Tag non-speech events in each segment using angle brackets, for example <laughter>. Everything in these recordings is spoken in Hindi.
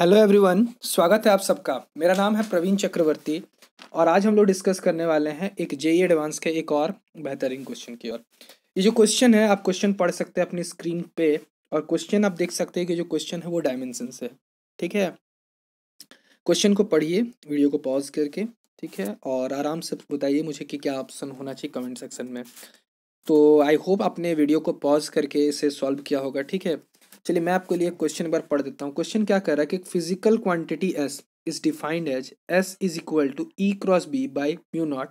हेलो एवरीवन स्वागत है आप सबका मेरा नाम है प्रवीण चक्रवर्ती और आज हम लोग डिस्कस करने वाले हैं एक जे एडवांस e के एक और बेहतरीन क्वेश्चन की ओर ये जो क्वेश्चन है आप क्वेश्चन पढ़ सकते हैं अपनी स्क्रीन पे और क्वेश्चन आप देख सकते हैं कि जो क्वेश्चन है वो डायमेंसन से ठीक है क्वेश्चन को पढ़िए वीडियो को पॉज करके ठीक है और आराम से बताइए मुझे कि क्या ऑप्शन होना चाहिए कमेंट सेक्शन में तो आई होप आपने वीडियो को पॉज करके इसे सॉल्व किया होगा ठीक है चलिए मैं आपके लिए क्वेश्चन एक बार पढ़ देता हूँ क्वेश्चन क्या कह रहा है कि physical quantity S is defined as S is equal to E cross B by mu naught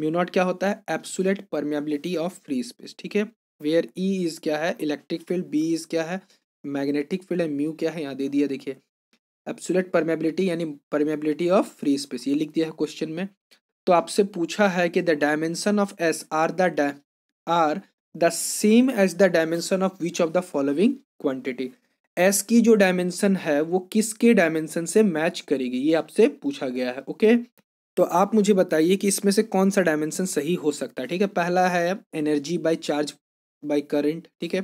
mu naught क्या होता है absolute permeability of free space ठीक है वेयर ई इज क्या है इलेक्ट्रिक फील्ड बी इज क्या है मैग्नेटिक फील्ड एंड म्यू क्या है यहाँ दे दिया देखिए एब्सुलेट परमेबिलिटी यानी परमेबिलिटी ऑफ फ्री स्पेस ये लिख दिया है क्वेश्चन में तो आपसे पूछा है कि the dimension of S are the are the same as the dimension of which of the following quantities की जो डायमेंशन है वो किसके डायमेंशन से मैच करेगी ये आपसे पूछा गया है ओके तो आप मुझे बताइए कि इसमें से कौन सा डायमेंशन सही हो सकता है ठीक है पहला है energy by charge by current ठीक है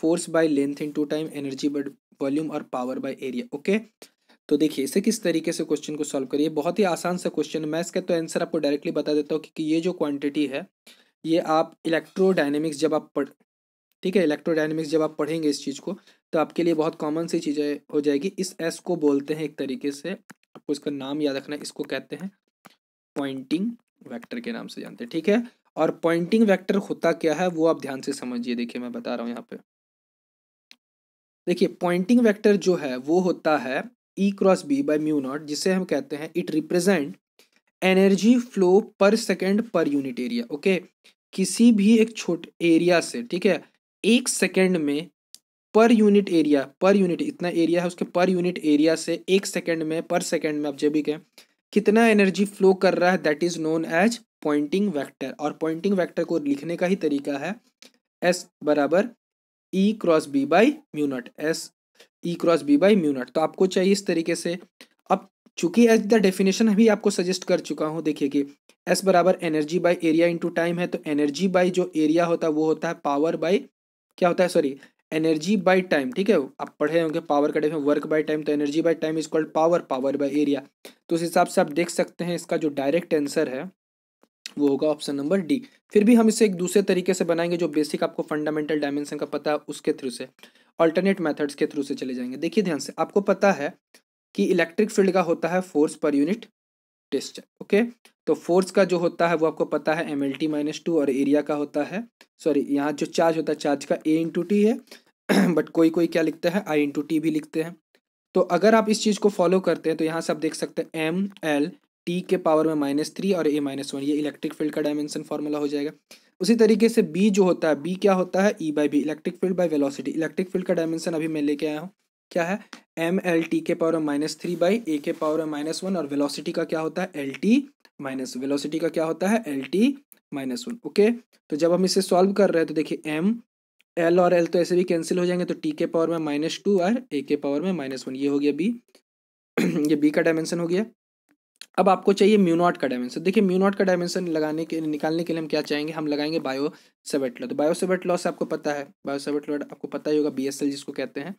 force by length into time energy by volume और पावर बाय एरिया ओके तो देखिए इसे किस तरीके से क्वेश्चन को सॉल्व करिए बहुत ही आसान सा क्वेश्चन है मैं इसका तो आंसर आपको डायरेक्टली बता देता हूँ क्योंकि ये जो क्वान्टिटी है ये आप इलेक्ट्रोडाइनेमिक्स जब आप पढ़ ठीक है इलेक्ट्रोडाइनमिक्स जब आप पढ़ेंगे इस चीज़ को तो आपके लिए बहुत कॉमन सी चीज़ें हो जाएगी इस एस को बोलते हैं एक तरीके से आपको इसका नाम याद रखना है इसको कहते हैं पॉइंटिंग वैक्टर के नाम से जानते हैं ठीक है और पॉइंटिंग वैक्टर होता क्या है वो आप ध्यान से समझिए देखिए मैं बता रहा हूँ यहाँ पे देखिए पॉइंटिंग वैक्टर जो है वो होता है E cross B by mu naught जिसे हम कहते हैं it represent energy flow per second per unit area okay किसी भी एक छोटे एरिया से ठीक है एक सेकेंड में per unit area per unit इतना एरिया है उसके पर यूनिट एरिया से एक सेकेंड में पर सेकेंड में आप जब भी कहें कितना एनर्जी फ्लो कर रहा है that is known as Poynting vector और पॉइंटिंग वेक्टर को लिखने का ही तरीका है एस बराबर E cross B by mu naught S E cross B by mu naught तो आपको चाहिए इस तरीके से अब चूंकि एज द डेफिनेशन अभी आपको सजेस्ट कर चुका हूँ देखिए कि एस बराबर energy by area into time है तो एनर्जी बाई जो एरिया होता है वो होता है पावर बाई क्या होता है सॉरी एनर्जी बाय टाइम ठीक है आप पढ़े होंगे पावर का डेफिनेशन वर्क बाय टाइम तो energy by time is called power power by area तो उस हिसाब से आप देख सकते हैं इसका जो डायरेक्ट आंसर है वो होगा ऑप्शन नंबर डी फिर भी हम इसे एक दूसरे तरीके से बनाएंगे जो बेसिक आपको फंडामेंटल डायमेंशन का पता है उसके थ्रू से ऑल्टरनेट मेथड्स के थ्रू से चले जाएंगे देखिए ध्यान से आपको पता है कि इलेक्ट्रिक फील्ड का होता है फोर्स पर यूनिट टेस्ट ओके तो फोर्स का जो होता है वो आपको पता है M L T minus two और एरिया का होता है सॉरी यहाँ जो चार्ज होता है चार्ज का ए इंटू टी है बट <clears throat> कोई कोई क्या लिखते हैं आई इंटू टी भी लिखते हैं तो अगर आप इस चीज़ को फॉलो करते हैं तो यहाँ से आप देख सकते हैं एम एल टी के पावर में माइनस थ्री और ए माइनस वन ये इलेक्ट्रिक फील्ड का डायमेंशन फॉर्मूला हो जाएगा उसी तरीके से बी जो होता है बी क्या होता है E by B electric field by velocity electric field का डायमेंशन अभी मैं लेके आया हूँ क्या है एम एल टी के power minus three by A के पावर माइनस वन और वेलोसिटी का क्या होता है एल टी माइनस वेलोसिटी का क्या होता है L T minus one okay तो जब हम इसे सॉल्व कर रहे हैं तो देखिए एम एल और एल तो ऐसे भी कैंसिल हो जाएंगे तो टी के पावर में माइनस टू और ए के पावर में माइनस वन ये हो गया बी <clears throat> ये बी का डायमेंशन हो गया अब आपको चाहिए म्यूनॉट का डायमेंशन देखिए म्यूनॉट का डायमेंशन लगाने के निकालने के लिए हम क्या चाहेंगे हम लगाएंगे बायो सेवेट लॉ तो बायो सेवेट लॉ से आपको पता है बायो सेवेट लॉ आपको पता ही होगा बी जिसको कहते हैं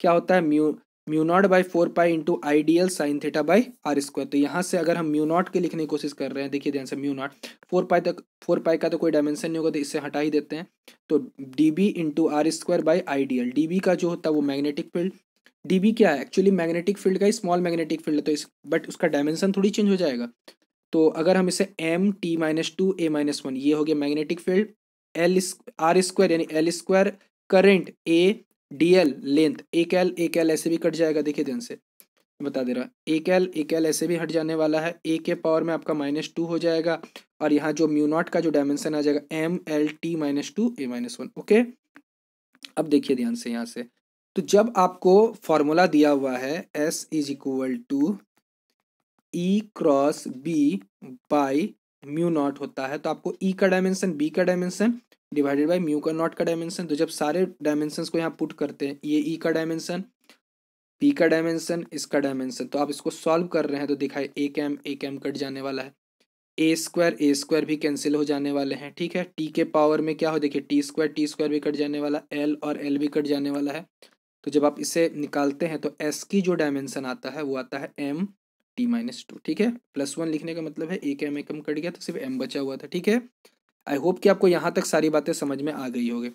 क्या होता है mu mu naught by four pi into L sine theta by R square तो यहाँ से अगर हम म्यू नॉट के लिखने की कोशिश कर रहे हैं देखिए ध्यान से म्यू नॉट फोर पाई तक फोर पाई का तो कोई डायमेंशन नहीं होगा तो इसे हटा ही देते हैं तो D B into R square by I D B का जो होता है वो मैग्नेटिक फील्ड डी बी क्या है एक्चुअली मैग्नेटिक फील्ड का ही स्मॉल मैग्नेटिक फील्ड है तो इस बट उसका डायमेंशन थोड़ी चेंज हो जाएगा तो अगर हम इसे M T minus two A minus one ये हो गया magnetic field L R square यानी L square current A D L length एक एल एक एल ऐसे भी कट जाएगा देखिए ध्यान से बता दे रहा एक एल एक एल ऐसे भी हट जाने वाला है ए के पावर में आपका माइनस टू हो जाएगा और यहाँ जो म्यूनॉट का जो डायमेंशन आ जाएगा M L T minus two A minus one okay अब देखिए ध्यान से यहाँ से तो जब आपको फॉर्मूला दिया हुआ है S is equal to E cross B by mu naught होता है तो आपको ई e का डायमेंशन बी का डायमेंशन डिवाइडेड बाई म्यू का नॉट का डायमेंशन तो जब सारे डायमेंशन को यहाँ पुट करते हैं ये ई e का डायमेंशन पी का डायमेंशन इसका डायमेंशन तो आप इसको सॉल्व कर रहे हैं तो दिखाए ए कैम ए कैम कट जाने वाला है ए स्क्वायर ए स्क्वायर भी कैंसिल हो जाने वाले हैं ठीक है टी के पावर में क्या हो देखिए टी स्क्वायर टी स्क्वायर भी कट जाने वाला एल और एल भी कट जाने वाला है तो जब आप इसे निकालते हैं तो एस की जो डायमेंशन आता है वो आता है एम टी माइनस टू ठीक है प्लस वन लिखने का मतलब है ए एम एक एम कट गया तो सिर्फ एम बचा हुआ था ठीक है आई होप कि आपको यहाँ तक सारी बातें समझ में आ गई होगी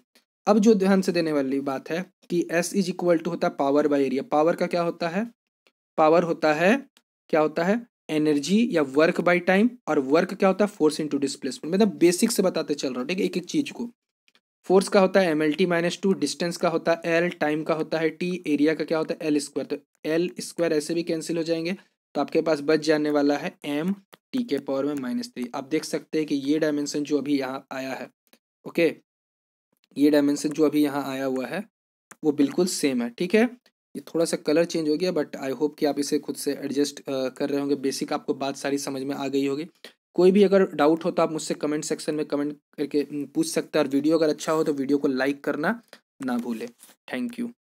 अब जो ध्यान से देने वाली बात है कि एस इज इक्वल टू होता है पावर बाई एरिया पावर का क्या होता है पावर होता है क्या होता है एनर्जी या वर्क बाय टाइम और वर्क क्या होता है फोर्स इनटू डिस्प्लेसमेंट मतलब बेसिक से बताते चल रहा हूँ ठीक है एक एक चीज को फोर्स का होता है M L T minus two distance का होता है एल टाइम का होता है टी एरिया का क्या होता है एल स्क्वायर तो एल स्क्वायर ऐसे भी कैंसिल हो जाएंगे तो आपके पास बच जाने वाला है एम टी के पावर में माइनस थ्री आप देख सकते हैं कि ये डायमेंशन जो अभी यहाँ आया है ओके ये डायमेंशन जो अभी यहाँ आया हुआ है वो बिल्कुल सेम है ठीक है ये थोड़ा सा कलर चेंज हो गया बट आई होप कि आप इसे खुद से एडजस्ट कर रहे होंगे बेसिक आपको बात सारी समझ में आ गई होगी कोई भी अगर डाउट हो तो आप मुझसे कमेंट सेक्शन में कमेंट करके पूछ सकते हैं और वीडियो अगर अच्छा हो तो वीडियो को लाइक करना ना भूलें थैंक यू